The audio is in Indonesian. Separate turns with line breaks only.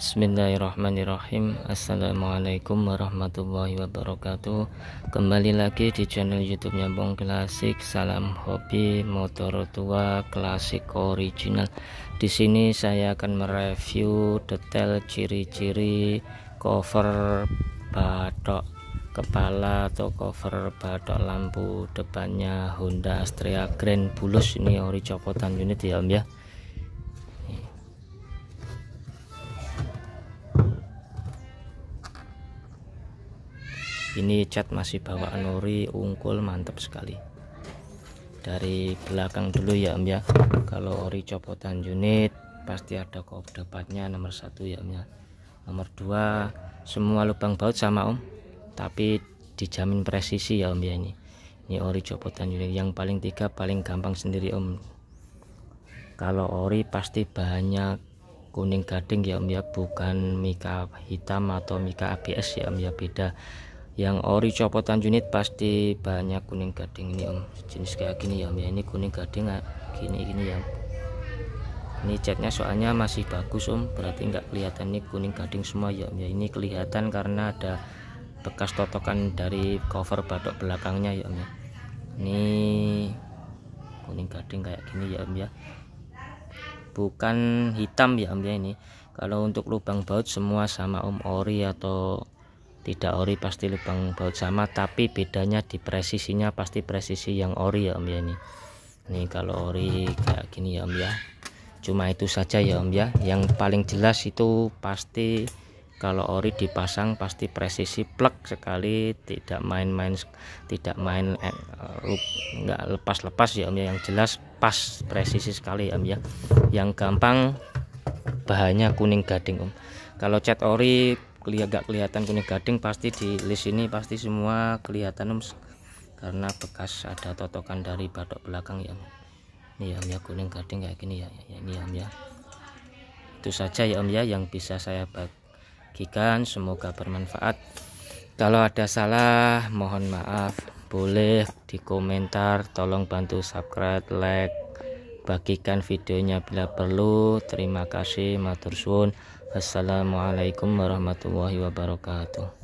Bismillahirrahmanirrahim Assalamualaikum warahmatullahi wabarakatuh Kembali lagi di channel youtube Nyambung Klasik Salam hobi motor tua klasik original Di sini saya akan mereview detail ciri-ciri cover batok kepala atau cover batok lampu depannya Honda Astrea Grand Bulus ini ori copotan unit ya om ya ini cat masih bawa ori ungkul mantap sekali dari belakang dulu ya Om ya kalau ori copotan unit pasti ada kop debatnya nomor satu ya Om ya nomor dua semua lubang baut sama Om tapi dijamin presisi ya Om ya ini ini ori copotan unit yang paling tiga paling gampang sendiri Om kalau ori pasti banyak kuning gading ya om ya bukan mika hitam atau mika ABS ya om ya beda yang ori copotan unit pasti banyak kuning gading ini om jenis kayak gini ya om ya ini kuning gading ah, gini gini ya ini catnya soalnya masih bagus om berarti nggak kelihatan ini kuning gading semua ya om ya ini kelihatan karena ada bekas totokan dari cover batok belakangnya ya om ya ini kuning gading kayak gini ya om ya bukan hitam ya om ya ini kalau untuk lubang baut semua sama om ori atau tidak ori pasti lubang baut sama tapi bedanya di presisinya pasti presisi yang ori ya om ya ini ini kalau ori kayak gini ya om ya cuma itu saja ya om ya yang paling jelas itu pasti kalau ori dipasang pasti presisi plek sekali tidak main-main tidak main eh, enggak lepas-lepas ya om ya yang jelas pas presisi sekali ya om ya yang gampang bahannya kuning gading om kalau cat ori agak kelihatan kuning gading pasti di list ini pasti semua kelihatan um, karena bekas ada totokan dari batok belakang ya ini ya om ya kuning gading kayak gini ya, ya, ya ini ya om ya itu saja ya om ya yang bisa saya bagikan semoga bermanfaat kalau ada salah mohon maaf boleh di komentar tolong bantu subscribe like bagikan videonya bila perlu terima kasih matur suwun assalamualaikum warahmatullahi wabarakatuh